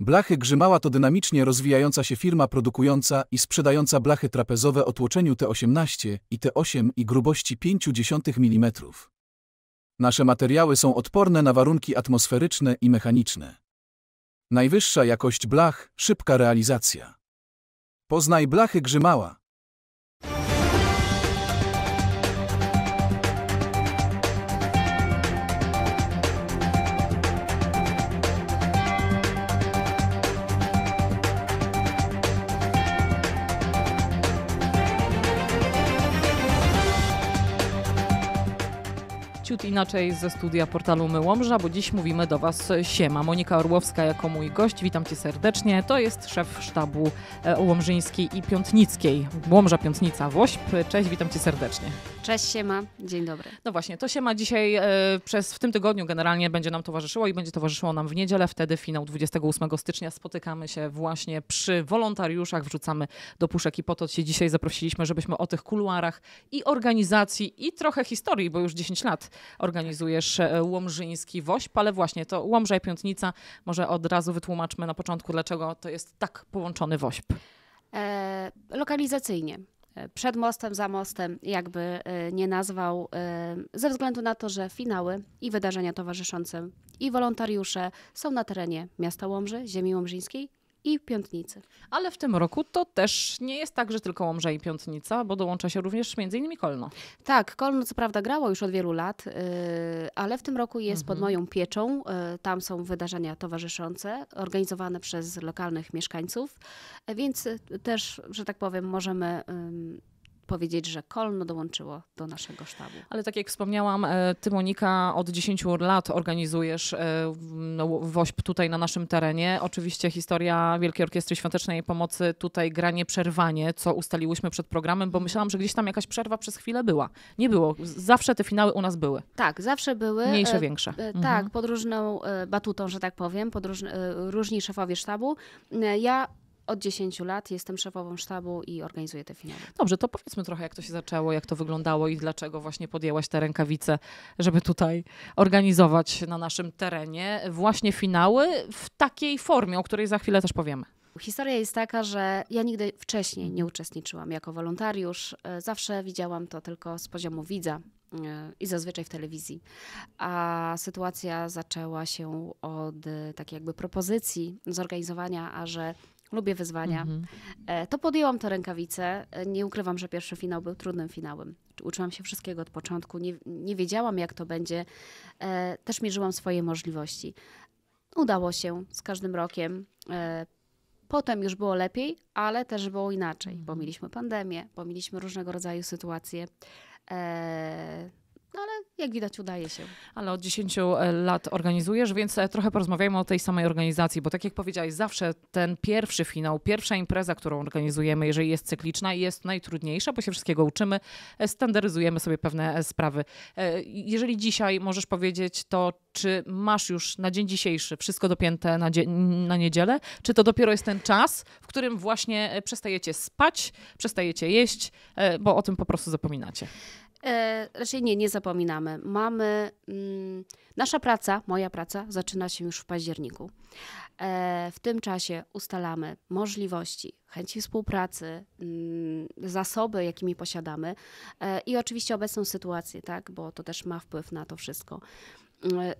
Blachy Grzymała to dynamicznie rozwijająca się firma produkująca i sprzedająca blachy trapezowe o tłoczeniu T18 i T8 i grubości 0,5 mm. Nasze materiały są odporne na warunki atmosferyczne i mechaniczne. Najwyższa jakość blach, szybka realizacja. Poznaj blachy Grzymała. ciut inaczej ze studia portalu My Łomża, bo dziś mówimy do Was siema. Monika Orłowska jako mój gość, witam Cię serdecznie. To jest szef sztabu e, Łomżyńskiej i Piątnickiej, Łomża Piątnica Wośp. Cześć, witam Cię serdecznie. Cześć Siema, dzień dobry. No właśnie, to Siema dzisiaj e, przez w tym tygodniu generalnie będzie nam towarzyszyło i będzie towarzyszyło nam w niedzielę, wtedy finał 28 stycznia. Spotykamy się właśnie przy wolontariuszach, wrzucamy do puszek i po to dzisiaj zaprosiliśmy, żebyśmy o tych kuluarach i organizacji i trochę historii, bo już 10 lat organizujesz e, Łomżyński WOŚP, ale właśnie to Łomża i Piątnica, może od razu wytłumaczmy na początku, dlaczego to jest tak połączony WOŚP. E, lokalizacyjnie przed mostem, za mostem, jakby e, nie nazwał, e, ze względu na to, że finały i wydarzenia towarzyszące i wolontariusze są na terenie miasta Łomży, ziemi łomżyńskiej i Piątnicy. Ale w tym roku to też nie jest tak, że tylko Łomża i Piątnica, bo dołącza się również m.in. Kolno. Tak, Kolno co prawda grało już od wielu lat, yy, ale w tym roku jest mhm. pod moją pieczą. Yy, tam są wydarzenia towarzyszące, organizowane przez lokalnych mieszkańców, więc y, też, że tak powiem, możemy... Yy, powiedzieć, że Kolno dołączyło do naszego sztabu. Ale tak jak wspomniałam, e, ty Monika od 10 lat organizujesz e, no, WOŚP tutaj na naszym terenie. Oczywiście historia Wielkiej Orkiestry Świątecznej Pomocy tutaj gra nieprzerwanie, co ustaliłyśmy przed programem, bo myślałam, że gdzieś tam jakaś przerwa przez chwilę była. Nie było. Zawsze te finały u nas były. Tak, zawsze były. Mniejsze, e, większe. Mhm. Tak, mhm. pod różną batutą, że tak powiem, pod różni szefowie sztabu. Ja od 10 lat jestem szefową sztabu i organizuję te finały. Dobrze, to powiedzmy trochę, jak to się zaczęło, jak to wyglądało i dlaczego właśnie podjęłaś te rękawice, żeby tutaj organizować na naszym terenie właśnie finały w takiej formie, o której za chwilę też powiemy. Historia jest taka, że ja nigdy wcześniej nie uczestniczyłam jako wolontariusz. E, zawsze widziałam to tylko z poziomu widza e, i zazwyczaj w telewizji. A sytuacja zaczęła się od e, takiej jakby propozycji zorganizowania, a że lubię wyzwania. Mhm. E, to podjęłam te rękawice. E, nie ukrywam, że pierwszy finał był trudnym finałem. Uczyłam się wszystkiego od początku, nie, nie wiedziałam, jak to będzie. E, też mierzyłam swoje możliwości. Udało się z każdym rokiem. Potem już było lepiej, ale też było inaczej, bo mhm. mieliśmy pandemię, bo mieliśmy różnego rodzaju sytuacje. No ale jak widać udaje się. Ale od 10 e, lat organizujesz, więc e, trochę porozmawiajmy o tej samej organizacji, bo tak jak powiedziałeś zawsze ten pierwszy finał, pierwsza impreza, którą organizujemy, jeżeli jest cykliczna, jest najtrudniejsza, bo się wszystkiego uczymy, e, standaryzujemy sobie pewne sprawy. Jeżeli dzisiaj możesz powiedzieć, to czy masz już na dzień dzisiejszy wszystko dopięte na, na niedzielę, czy to dopiero jest ten czas, w którym właśnie przestajecie spać, przestajecie jeść, bo o tym po prostu zapominacie? E, raczej nie, nie zapominamy. Mamy. Mm, nasza praca, moja praca, zaczyna się już w październiku. E, w tym czasie ustalamy możliwości, chęci współpracy, mm, zasoby, jakimi posiadamy e, i oczywiście obecną sytuację, tak, bo to też ma wpływ na to wszystko e,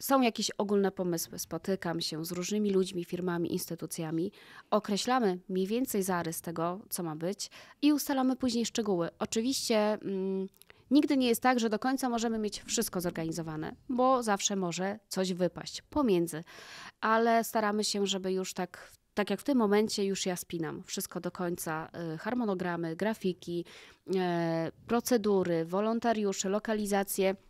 są jakieś ogólne pomysły, spotykam się z różnymi ludźmi, firmami, instytucjami, określamy mniej więcej zarys tego, co ma być i ustalamy później szczegóły. Oczywiście mm, nigdy nie jest tak, że do końca możemy mieć wszystko zorganizowane, bo zawsze może coś wypaść pomiędzy, ale staramy się, żeby już tak tak jak w tym momencie już ja spinam wszystko do końca, y, harmonogramy, grafiki, y, procedury, wolontariusze, lokalizacje –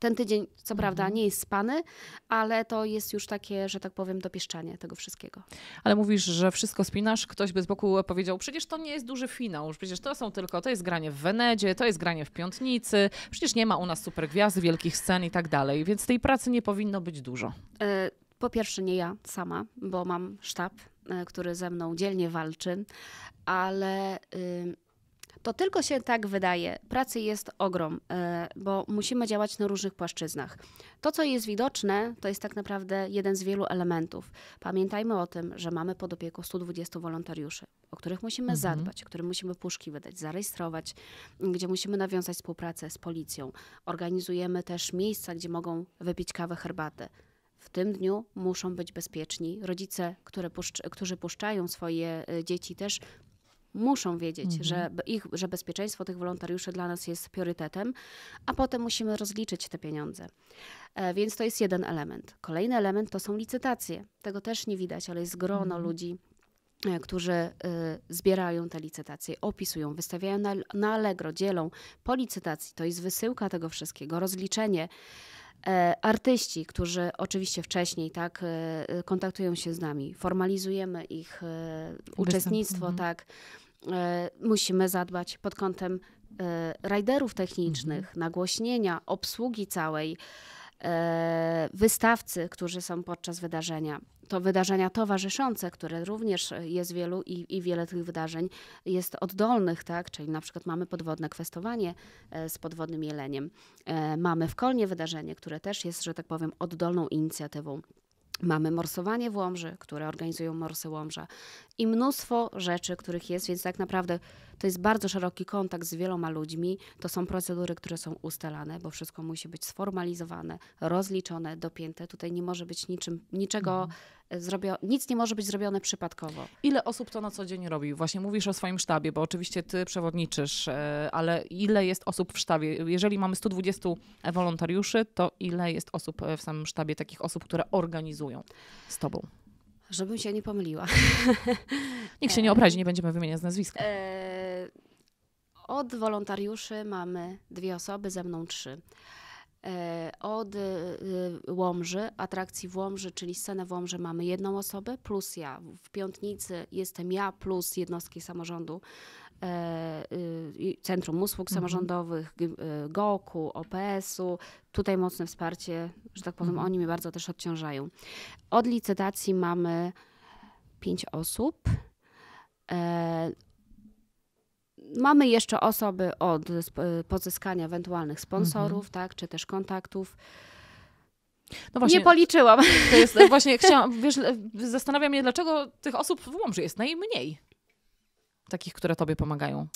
ten tydzień, co prawda, mhm. nie jest spany, ale to jest już takie, że tak powiem, dopieszczanie tego wszystkiego. Ale mówisz, że wszystko spinasz. Ktoś by z boku powiedział, przecież to nie jest duży finał, przecież to są tylko, to jest granie w Wenedzie, to jest granie w Piątnicy, przecież nie ma u nas super gwiazd, wielkich scen i tak dalej, więc tej pracy nie powinno być dużo. E, po pierwsze nie ja sama, bo mam sztab, e, który ze mną dzielnie walczy, ale... Y to tylko się tak wydaje. Pracy jest ogrom, e, bo musimy działać na różnych płaszczyznach. To, co jest widoczne, to jest tak naprawdę jeden z wielu elementów. Pamiętajmy o tym, że mamy pod opieką 120 wolontariuszy, o których musimy mhm. zadbać, którym musimy puszki wydać, zarejestrować, gdzie musimy nawiązać współpracę z policją. Organizujemy też miejsca, gdzie mogą wypić kawę, herbatę. W tym dniu muszą być bezpieczni. Rodzice, które puszcz którzy puszczają swoje e, dzieci, też muszą wiedzieć, mhm. że, ich, że bezpieczeństwo tych wolontariuszy dla nas jest priorytetem, a potem musimy rozliczyć te pieniądze. E, więc to jest jeden element. Kolejny element to są licytacje. Tego też nie widać, ale jest grono mhm. ludzi, e, którzy e, zbierają te licytacje, opisują, wystawiają na, na Allegro, dzielą po licytacji. To jest wysyłka tego wszystkiego, rozliczenie. E, artyści, którzy oczywiście wcześniej tak e, e, kontaktują się z nami, formalizujemy ich uczestnictwo, mhm. tak. Musimy zadbać pod kątem rajderów technicznych, mhm. nagłośnienia, obsługi całej. E, wystawcy, którzy są podczas wydarzenia. To wydarzenia towarzyszące, które również jest wielu i, i wiele tych wydarzeń jest oddolnych, tak? czyli na przykład mamy podwodne kwestowanie e, z podwodnym jeleniem. E, mamy w Kolnie wydarzenie, które też jest, że tak powiem, oddolną inicjatywą. Mamy morsowanie w Łomży, które organizują Morsy Łomża i mnóstwo rzeczy, których jest, więc tak naprawdę to jest bardzo szeroki kontakt z wieloma ludźmi. To są procedury, które są ustalane, bo wszystko musi być sformalizowane, rozliczone, dopięte. Tutaj nie może być niczym, niczego mhm. E, zrobio, nic nie może być zrobione przypadkowo. Ile osób to na co dzień robi? Właśnie mówisz o swoim sztabie, bo oczywiście ty przewodniczysz, e, ale ile jest osób w sztabie? Jeżeli mamy 120 wolontariuszy, to ile jest osób e, w samym sztabie, takich osób, które organizują z tobą? Żebym się nie pomyliła. Nikt się nie obrazi, nie będziemy wymieniać nazwisk. E od wolontariuszy mamy dwie osoby, ze mną trzy. E, od e, Łomży, atrakcji w Łomży, czyli scenę w Łomży mamy jedną osobę, plus ja. W Piątnicy jestem ja plus jednostki samorządu, e, y, Centrum Usług mhm. Samorządowych, GOKU, OPS-u. Tutaj mocne wsparcie, że tak powiem, mhm. oni mnie bardzo też odciążają. Od licytacji mamy pięć osób. Mamy jeszcze osoby od pozyskania ewentualnych mhm. sponsorów, mhm. tak, czy też kontaktów. No właśnie, nie policzyłam. To jest, właśnie chciałam, wiesz, zastanawiam się, dlaczego tych osób w Łomży jest najmniej. Takich, które tobie pomagają.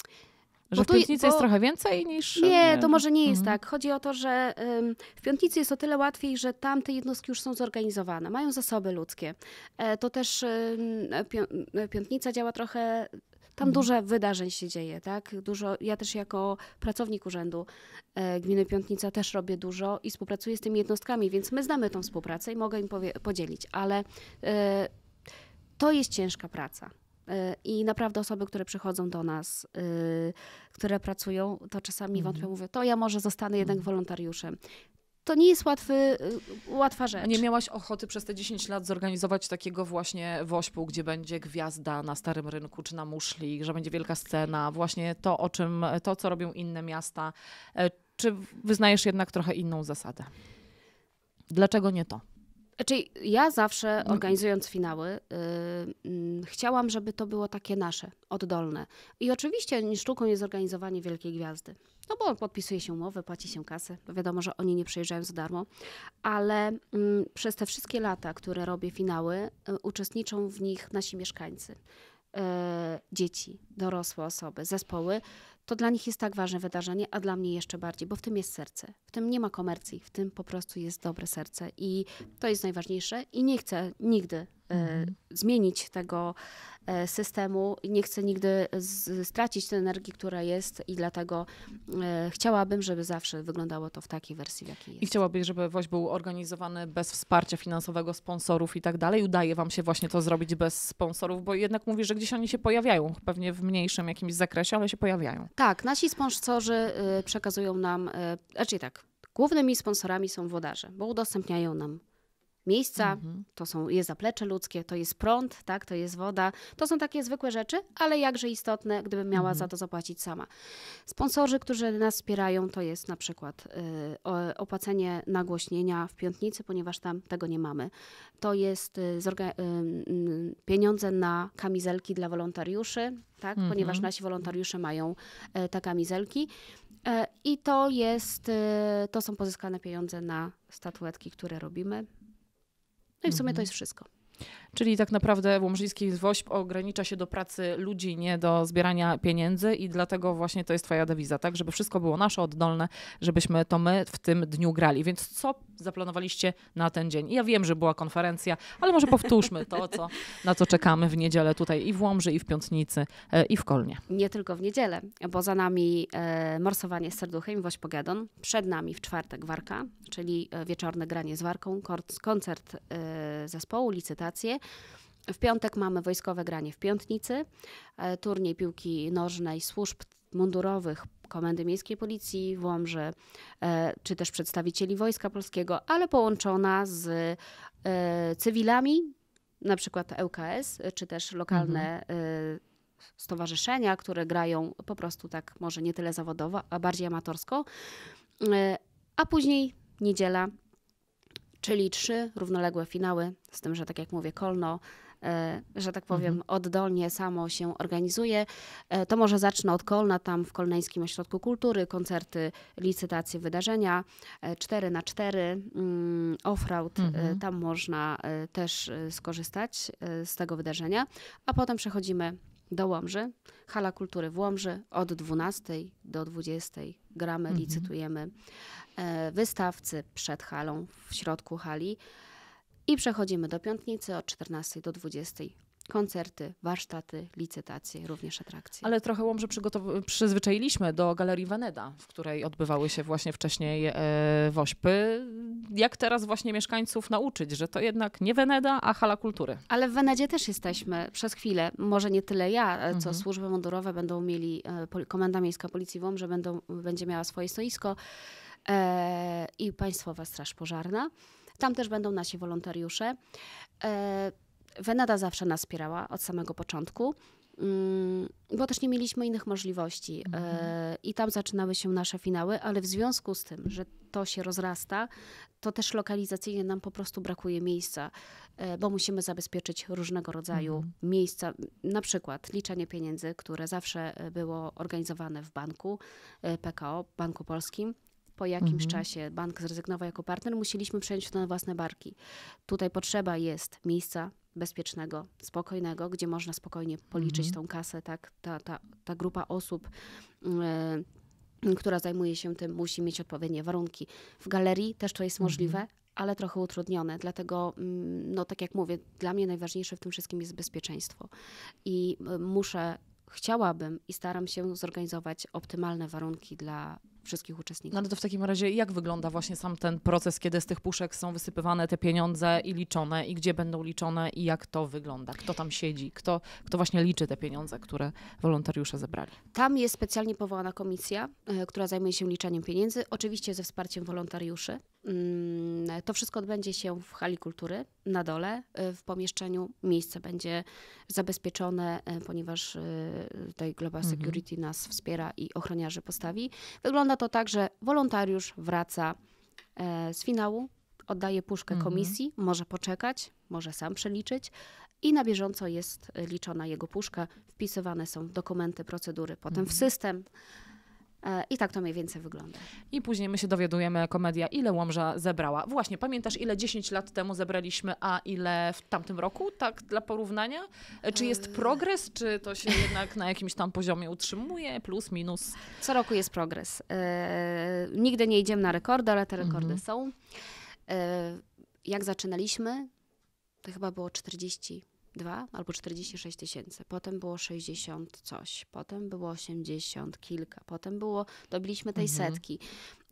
Że tu w Piątnicy bo... jest trochę więcej niż... Nie, nie. to może nie jest mhm. tak. Chodzi o to, że w Piątnicy jest o tyle łatwiej, że tam te jednostki już są zorganizowane, mają zasoby ludzkie. E, to też ym, Piątnica działa trochę tam mhm. duże wydarzeń się dzieje, tak? Dużo, ja też jako pracownik urzędu e, gminy Piątnica też robię dużo i współpracuję z tymi jednostkami, więc my znamy tą współpracę i mogę im podzielić, ale e, to jest ciężka praca. E, I naprawdę osoby, które przychodzą do nas, które pracują, to czasami mhm. wątpią, mówią, to ja może zostanę jednak mhm. wolontariuszem to nie jest łatwy, y, łatwa rzecz. Nie miałaś ochoty przez te 10 lat zorganizować takiego właśnie wośpu, gdzie będzie gwiazda na Starym Rynku czy na Muszli, że będzie wielka scena, właśnie to, o czym, to co robią inne miasta. E, czy wyznajesz jednak trochę inną zasadę? Dlaczego nie to? Znaczy, ja zawsze no. organizując finały, yy, yy, chciałam, żeby to było takie nasze, oddolne. I oczywiście sztuką jest organizowanie wielkiej gwiazdy. No bo podpisuje się umowę, płaci się kasę. No wiadomo, że oni nie przejeżdżają za darmo, ale mm, przez te wszystkie lata, które robię finały, y, uczestniczą w nich nasi mieszkańcy, y, dzieci, dorosłe osoby, zespoły. To dla nich jest tak ważne wydarzenie, a dla mnie jeszcze bardziej, bo w tym jest serce. W tym nie ma komercji, w tym po prostu jest dobre serce i to jest najważniejsze i nie chcę nigdy E, mhm. zmienić tego e, systemu. Nie chcę nigdy stracić tej energii, która jest i dlatego e, chciałabym, żeby zawsze wyglądało to w takiej wersji, w jakiej jest. I chciałabyś, żeby WOŚ był organizowany bez wsparcia finansowego, sponsorów i tak dalej? Udaje wam się właśnie to zrobić bez sponsorów, bo jednak mówisz, że gdzieś oni się pojawiają, pewnie w mniejszym jakimś zakresie, ale się pojawiają. Tak, nasi sponsorzy przekazują nam, znaczy tak, głównymi sponsorami są wodarze, bo udostępniają nam miejsca, mhm. to są, jest zaplecze ludzkie, to jest prąd, tak, to jest woda. To są takie zwykłe rzeczy, ale jakże istotne, gdybym miała mhm. za to zapłacić sama. Sponsorzy, którzy nas wspierają, to jest na przykład y, opłacenie nagłośnienia w Piątnicy, ponieważ tam tego nie mamy. To jest y, y, pieniądze na kamizelki dla wolontariuszy, tak, mhm. ponieważ nasi wolontariusze mają y, te kamizelki. E, I to jest, y, to są pozyskane pieniądze na statuetki, które robimy. No i w sumie to mhm. jest wszystko. Czyli tak naprawdę Łomżyński z ogranicza się do pracy ludzi, nie do zbierania pieniędzy i dlatego właśnie to jest twoja dewiza, tak? Żeby wszystko było nasze, oddolne, żebyśmy to my w tym dniu grali. Więc co zaplanowaliście na ten dzień? ja wiem, że była konferencja, ale może powtórzmy to, co, na co czekamy w niedzielę tutaj i w Łomży, i w Piątnicy, e, i w Kolnie. Nie tylko w niedzielę, bo za nami e, morsowanie z serduchem Woś Pogedon, przed nami w czwartek Warka, czyli e, wieczorne granie z Warką, koncert e, zespołu, licytacje, w piątek mamy wojskowe granie w Piątnicy, e, turniej piłki nożnej służb mundurowych Komendy Miejskiej Policji w Łomży, e, czy też przedstawicieli Wojska Polskiego, ale połączona z e, cywilami, na przykład ŁKS, czy też lokalne mhm. stowarzyszenia, które grają po prostu tak może nie tyle zawodowo, a bardziej amatorsko. A później niedziela czyli trzy równoległe finały, z tym, że tak jak mówię, kolno, e, że tak powiem, mhm. oddolnie samo się organizuje. E, to może zacznę od Kolna, tam w Kolneńskim Ośrodku Kultury, koncerty, licytacje, wydarzenia, 4 e, na 4 mm, offroad, mhm. tam można też skorzystać z tego wydarzenia, a potem przechodzimy do Łomży. Hala Kultury w Łomży od 12 do 20 gramy, mhm. licytujemy e, wystawcy przed halą, w środku hali. I przechodzimy do piątnicy od 14 do 20 koncerty, warsztaty, licytacje, również atrakcje. Ale trochę Łomży przyzwyczailiśmy do Galerii Waneda, w której odbywały się właśnie wcześniej e, wośpy jak teraz właśnie mieszkańców nauczyć, że to jednak nie Weneda, a hala kultury. Ale w Wenedzie też jesteśmy przez chwilę. Może nie tyle ja, e, co mhm. służby mundurowe będą mieli, e, Komenda Miejska Policji WOM, że będą, będzie miała swoje stoisko e, i Państwowa Straż Pożarna. Tam też będą nasi wolontariusze. E, Weneda zawsze nas wspierała od samego początku. Mm, bo też nie mieliśmy innych możliwości. E, mhm. I tam zaczynały się nasze finały, ale w związku z tym, że to się rozrasta, to też lokalizacyjnie nam po prostu brakuje miejsca, e, bo musimy zabezpieczyć różnego rodzaju mhm. miejsca, na przykład liczenie pieniędzy, które zawsze e, było organizowane w banku PKO, Banku Polskim, po jakimś mhm. czasie bank zrezygnował jako partner, musieliśmy przejąć to na własne barki. Tutaj potrzeba jest miejsca, bezpiecznego, spokojnego, gdzie można spokojnie policzyć mhm. tą kasę, tak? Ta, ta, ta grupa osób. E, która zajmuje się tym, musi mieć odpowiednie warunki. W galerii też to jest mhm. możliwe, ale trochę utrudnione. Dlatego, mm, no tak jak mówię, dla mnie najważniejsze w tym wszystkim jest bezpieczeństwo. I e, muszę, chciałabym i staram się zorganizować optymalne warunki dla wszystkich uczestników. No to w takim razie jak wygląda właśnie sam ten proces, kiedy z tych puszek są wysypywane te pieniądze i liczone i gdzie będą liczone i jak to wygląda? Kto tam siedzi? Kto, kto właśnie liczy te pieniądze, które wolontariusze zebrali? Tam jest specjalnie powołana komisja, e, która zajmuje się liczeniem pieniędzy, oczywiście ze wsparciem wolontariuszy. Mm, to wszystko odbędzie się w hali kultury na dole, y, w pomieszczeniu. Miejsce będzie zabezpieczone, y, ponieważ y, tutaj Global mhm. Security nas wspiera i ochroniarzy postawi. Wygląda to tak, że wolontariusz wraca e, z finału, oddaje puszkę mhm. komisji, może poczekać, może sam przeliczyć i na bieżąco jest liczona jego puszka, wpisywane są dokumenty, procedury, potem w mhm. system. E, I tak to mniej więcej wygląda. I później my się dowiadujemy jako media, ile Łomża zebrała. Właśnie, pamiętasz, ile 10 lat temu zebraliśmy, a ile w tamtym roku, tak dla porównania? E, czy jest e. progres, czy to się jednak na jakimś tam poziomie utrzymuje, plus, minus? Co roku jest progres. nigdy nie idziemy na rekordy, ale te rekordy mhm. są. jak zaczynaliśmy, to chyba było 40 2 albo 46 tysięcy, potem było 60 coś, potem było 80 kilka, potem było, dobiliśmy tej mhm. setki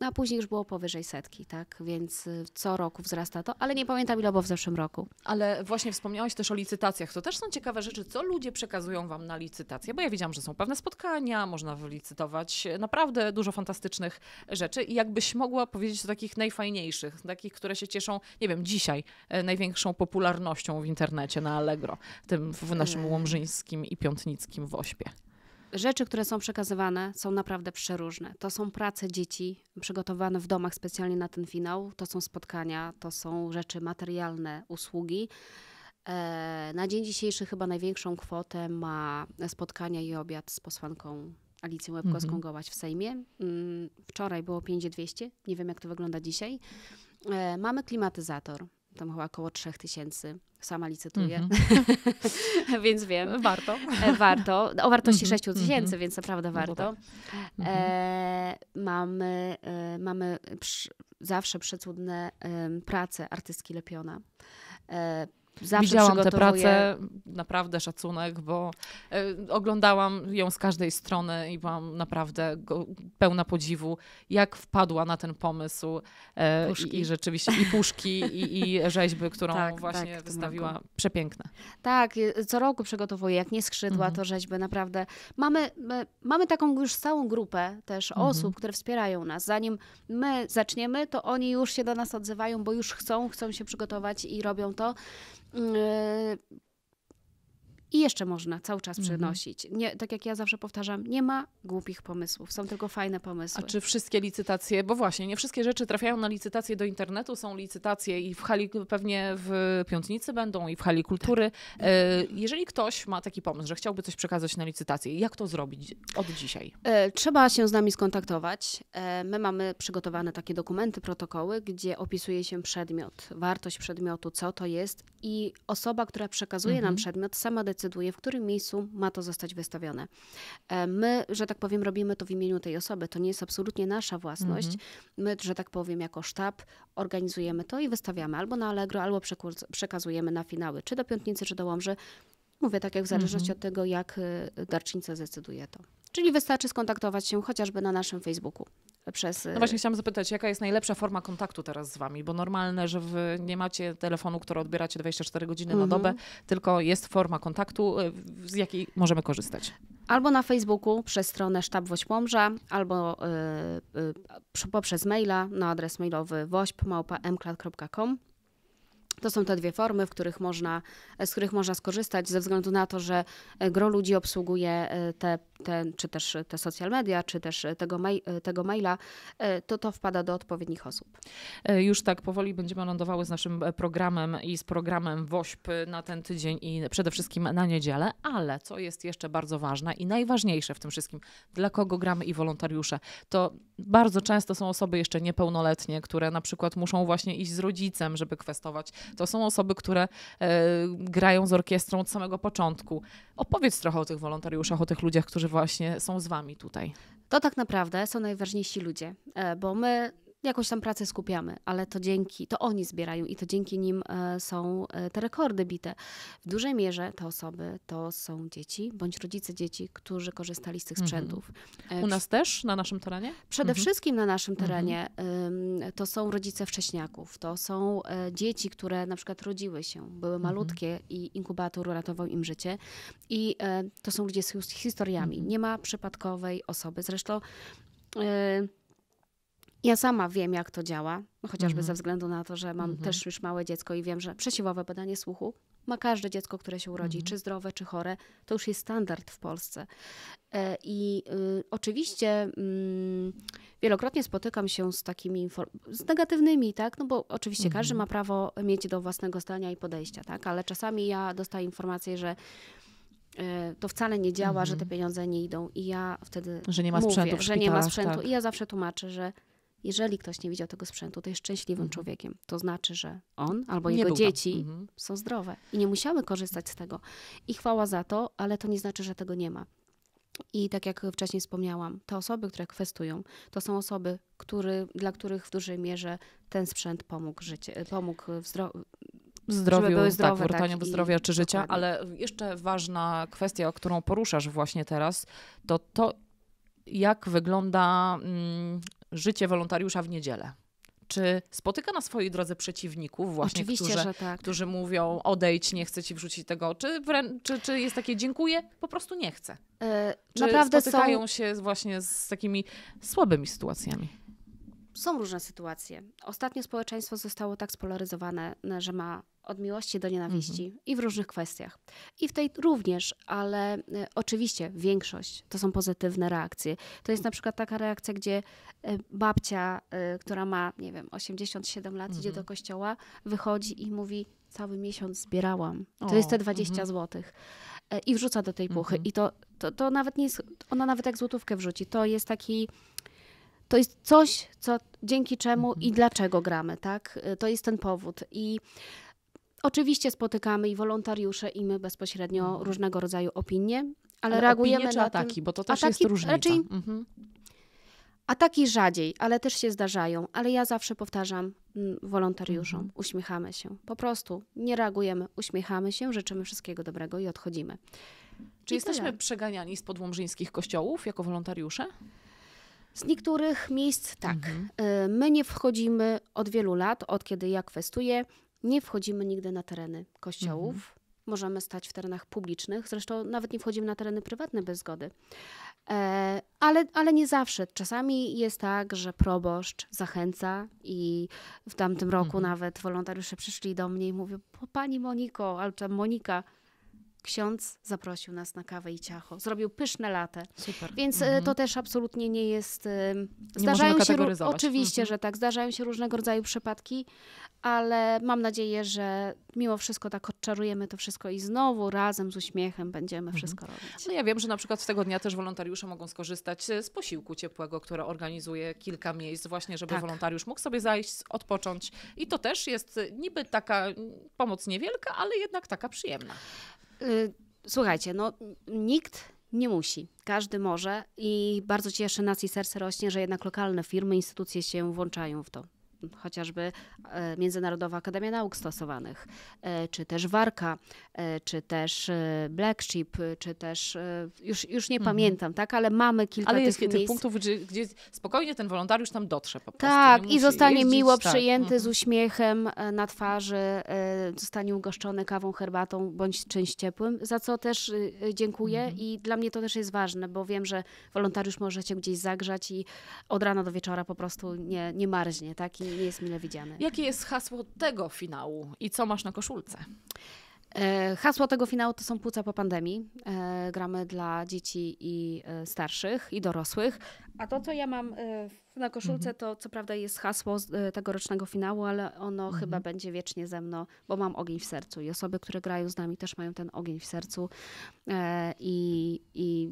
no a później już było powyżej setki, tak? Więc y, co roku wzrasta to, ale nie pamiętam ile było w zeszłym roku. Ale właśnie wspomniałaś też o licytacjach. To też są ciekawe rzeczy, co ludzie przekazują wam na licytacje, bo ja wiedziałam, że są pewne spotkania, można wylicytować naprawdę dużo fantastycznych rzeczy i jakbyś mogła powiedzieć o takich najfajniejszych, takich, które się cieszą, nie wiem, dzisiaj e, największą popularnością w internecie na Allegro, tym w naszym łomżyńskim i piątnickim wośpie. Rzeczy, które są przekazywane, są naprawdę przeróżne. To są prace dzieci przygotowane w domach specjalnie na ten finał, to są spotkania, to są rzeczy materialne, usługi. E, na dzień dzisiejszy chyba największą kwotę ma spotkania i obiad z posłanką Alicją mhm. Łebkowską-Gołać w Sejmie. Mm, wczoraj było 5200, nie wiem jak to wygląda dzisiaj. E, mamy klimatyzator, tam chyba około 3000. Sama licytuję, mm -hmm. więc wiem. Warto. E, warto. O wartości mm -hmm. 6 tysięcy, mm -hmm. więc naprawdę no warto. No e, mhm. mamy e, mamy przy, zawsze przecudne e, prace artystki lepiona. E, Zawsze Widziałam tę pracę, naprawdę szacunek, bo y, oglądałam ją z każdej strony i byłam naprawdę go, pełna podziwu, jak wpadła na ten pomysł e, i, rzeczywiście i puszki, i, i rzeźby, którą tak, tak właśnie tak, wystawiła. Przepiękne. Tak, co roku przygotowuję, jak nie skrzydła, mhm. to rzeźby, naprawdę. Mamy, my, mamy taką już całą grupę też mhm. osób, które wspierają nas. Zanim my zaczniemy, to oni już się do nas odzywają, bo już chcą, chcą się przygotować i robią to. Yy... I jeszcze można cały czas mhm. przenosić. Nie, tak jak ja zawsze powtarzam, nie ma głupich pomysłów, są tylko fajne pomysły. A czy wszystkie licytacje, bo właśnie, nie wszystkie rzeczy trafiają na licytacje do internetu, są licytacje i w hali pewnie w Piątnicy będą i w hali kultury. Tak. E, jeżeli ktoś ma taki pomysł, że chciałby coś przekazać na licytację, jak to zrobić od dzisiaj? E, trzeba się z nami skontaktować. E, my mamy przygotowane takie dokumenty, protokoły, gdzie opisuje się przedmiot, wartość przedmiotu, co to jest i osoba, która przekazuje mhm. nam przedmiot, sama decyduje, decyduje, w którym miejscu ma to zostać wystawione. E, my, że tak powiem, robimy to w imieniu tej osoby. To nie jest absolutnie nasza własność. Mhm. My, że tak powiem, jako sztab organizujemy to i wystawiamy albo na Allegro, albo przekazujemy na finały, czy do Piątnicy, czy do Łomży. Mówię tak, jak w zależności mhm. od tego, jak y, darczyńca zdecyduje to. Czyli wystarczy skontaktować się chociażby na naszym Facebooku przez... No y, właśnie chciałam zapytać, jaka jest najlepsza forma kontaktu teraz z wami? Bo normalne, że wy nie macie telefonu, który odbieracie 24 godziny na mhm. dobę, tylko jest forma kontaktu, y, z jakiej możemy korzystać? Albo na Facebooku przez stronę Sztab Wośp Łomża, albo y, y, poprzez maila na adres mailowy wośpmałpa.mklad.com. To są te dwie formy, w których można, z których można skorzystać ze względu na to, że e, gro ludzi obsługuje e, te, te, czy też te social media, czy też e, tego, mail, tego maila, to to wpada do odpowiednich osób. Już tak powoli będziemy lądowały z naszym programem i z programem WOŚP na ten tydzień i przede wszystkim na niedzielę, ale co jest jeszcze bardzo ważne i najważniejsze w tym wszystkim, dla kogo gramy i wolontariusze, to bardzo często są osoby jeszcze niepełnoletnie, które na przykład muszą właśnie iść z rodzicem, żeby kwestować to są osoby, które e, grają z orkiestrą od samego początku. Opowiedz trochę o tych wolontariuszach, o tych ludziach, którzy właśnie są z wami tutaj. To tak naprawdę są najważniejsi ludzie, e, bo my jakoś tam pracę skupiamy, ale to dzięki, to oni zbierają i to dzięki nim e, są e, te rekordy bite. W dużej mierze te osoby to są dzieci bądź rodzice dzieci, którzy korzystali z tych mhm. sprzętów. E, U nas też, na naszym terenie? Przede mhm. wszystkim na naszym mhm. terenie. To są rodzice wcześniaków, to są dzieci, które na przykład rodziły się, były mhm. malutkie mhm. i inkubator uratował im życie. I to są ludzie z historiami. Nie ma przypadkowej osoby. Zresztą ja sama wiem, jak to działa, no chociażby mhm. ze względu na to, że mam mhm. też już małe dziecko i wiem, że przesiewowe badanie słuchu ma każde dziecko, które się urodzi, mhm. czy zdrowe, czy chore. To już jest standard w Polsce. E, I y, oczywiście y, wielokrotnie spotykam się z takimi z negatywnymi, tak? No bo oczywiście mhm. każdy ma prawo mieć do własnego zdania i podejścia, tak? Ale czasami ja dostaję informację, że e, to wcale nie działa, że mhm. te pieniądze nie idą i ja wtedy że nie ma mówię, sprzętu, że nie ma sprzętu tak. i ja zawsze tłumaczę, że jeżeli ktoś nie widział tego sprzętu, to jest szczęśliwym mhm. człowiekiem. To znaczy, że on albo nie jego dzieci mhm. są zdrowe i nie musiały korzystać z tego. I chwała za to, ale to nie znaczy, że tego nie ma. I tak jak wcześniej wspomniałam, te osoby, które kwestują, to są osoby, który, dla których w dużej mierze ten sprzęt pomógł, życie, pomógł w zdrowiu zdrowiu, tak, zdrowe, tak, w tak, zdrowia czy życia, dokładnie. ale jeszcze ważna kwestia, którą poruszasz właśnie teraz, to to, jak wygląda mm, życie wolontariusza w niedzielę. Czy spotyka na swojej drodze przeciwników, właśnie, Oczywiście, którzy, tak. którzy mówią odejdź, nie chcę ci wrzucić tego, czy, czy, czy jest takie dziękuję, po prostu nie chcę? Yy, czy naprawdę spotykają są... się właśnie z takimi słabymi sytuacjami? są różne sytuacje. Ostatnio społeczeństwo zostało tak spolaryzowane, że ma od miłości do nienawiści mhm. i w różnych kwestiach. I w tej również, ale e, oczywiście większość to są pozytywne reakcje. To jest na przykład taka reakcja, gdzie e, babcia, e, która ma, nie wiem, 87 lat, mhm. idzie do mhm. kościoła, wychodzi i mówi: Cały miesiąc zbierałam. To o, jest te 20 mhm. złotych i wrzuca do tej puchy. Mhm. I to, to, to nawet nie jest, ona nawet jak złotówkę wrzuci. To jest taki to jest coś, co, dzięki czemu mhm. i dlaczego gramy, tak? Y, to jest ten powód. I Oczywiście spotykamy i wolontariusze, i my bezpośrednio mhm. różnego rodzaju opinie, ale, ale reagujemy opinie czy na ataki, tym... bo to też ataki, jest różnica. Raczej... Mhm. Ataki rzadziej, ale też się zdarzają, ale ja zawsze powtarzam mm, wolontariuszom, mhm. uśmiechamy się. Po prostu nie reagujemy, uśmiechamy się, życzymy wszystkiego dobrego i odchodzimy. Czy I jesteśmy tyle. przeganiani z podłomżyńskich kościołów jako wolontariusze? Z niektórych miejsc tak. Mhm. Y, my nie wchodzimy od wielu lat, od kiedy ja kwestuję, nie wchodzimy nigdy na tereny kościołów. Mhm. Możemy stać w terenach publicznych, zresztą nawet nie wchodzimy na tereny prywatne bez zgody. E, ale, ale nie zawsze. Czasami jest tak, że proboszcz zachęca i w tamtym roku mhm. nawet wolontariusze przyszli do mnie i mówią: Pani Moniko, albo Monika, ksiądz zaprosił nas na kawę i ciacho. Zrobił pyszne latę. Super. Więc e, mhm. to też absolutnie nie jest. E, zdarzają nie się oczywiście, mhm. że tak, zdarzają się różnego rodzaju przypadki, ale mam nadzieję, że mimo wszystko tak odczarujemy to wszystko i znowu razem z uśmiechem będziemy mhm. wszystko robić. No ja wiem, że na przykład z tego dnia też wolontariusze mogą skorzystać e, z posiłku ciepłego, które organizuje kilka miejsc właśnie, żeby tak. wolontariusz mógł sobie zajść, odpocząć i to też jest niby taka mm, pomoc niewielka, ale jednak taka przyjemna. Y, słuchajcie, no nikt nie musi. Każdy może i bardzo cieszy nas i serce rośnie, że jednak lokalne firmy, instytucje się włączają w to chociażby e, Międzynarodowa Akademia Nauk Stosowanych, e, czy też Warka, e, czy też Black Sheep, czy też, już, już nie mhm. pamiętam, tak, ale mamy kilka ale jest tych, miejsc. punktów, gdzie, gdzie, spokojnie ten wolontariusz tam dotrze po prostu. Tak, i zostanie jeździć, miło tak. przyjęty z mhm. uśmiechem na twarzy, zostanie ugoszczony kawą, herbatą bądź czymś ciepłym, za co też dziękuję mhm. i dla mnie to też jest ważne, bo wiem, że wolontariusz może cię gdzieś zagrzać i od rana do wieczora po prostu nie, nie marznie, tak? I nie jest mile widziany. Jakie jest hasło tego finału i co masz na koszulce? E, hasło tego finału to są płuca po pandemii. E, gramy dla dzieci i e, starszych, i dorosłych. A to, co ja mam na koszulce, mhm. to co prawda jest hasło tegorocznego finału, ale ono mhm. chyba będzie wiecznie ze mną, bo mam ogień w sercu. I osoby, które grają z nami, też mają ten ogień w sercu. I, i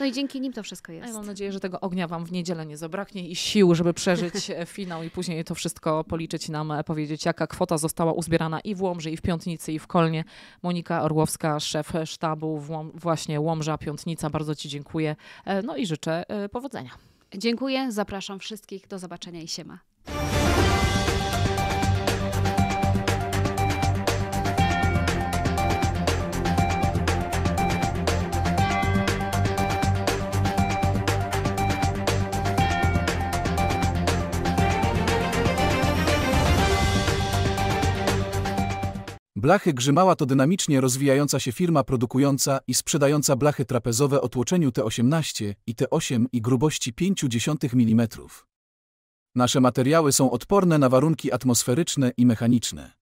no i dzięki nim to wszystko jest. Ja mam nadzieję, że tego ognia Wam w niedzielę nie zabraknie i sił, żeby przeżyć e, finał i później to wszystko policzyć nam, e, powiedzieć, jaka kwota została uzbierana i w Łomży, i w Piątnicy, i w Kolnie. Monika Orłowska, szef sztabu Łom, właśnie Łomża, Piątnica, bardzo Ci dziękuję. E, no i życzę powodzenia. Dziękuję, zapraszam wszystkich, do zobaczenia i siema. Blachy Grzymała to dynamicznie rozwijająca się firma produkująca i sprzedająca blachy trapezowe o tłoczeniu T18 i T8 i grubości 0,5 mm. Nasze materiały są odporne na warunki atmosferyczne i mechaniczne.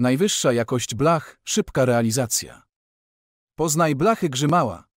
Najwyższa jakość blach, szybka realizacja. Poznaj blachy Grzymała.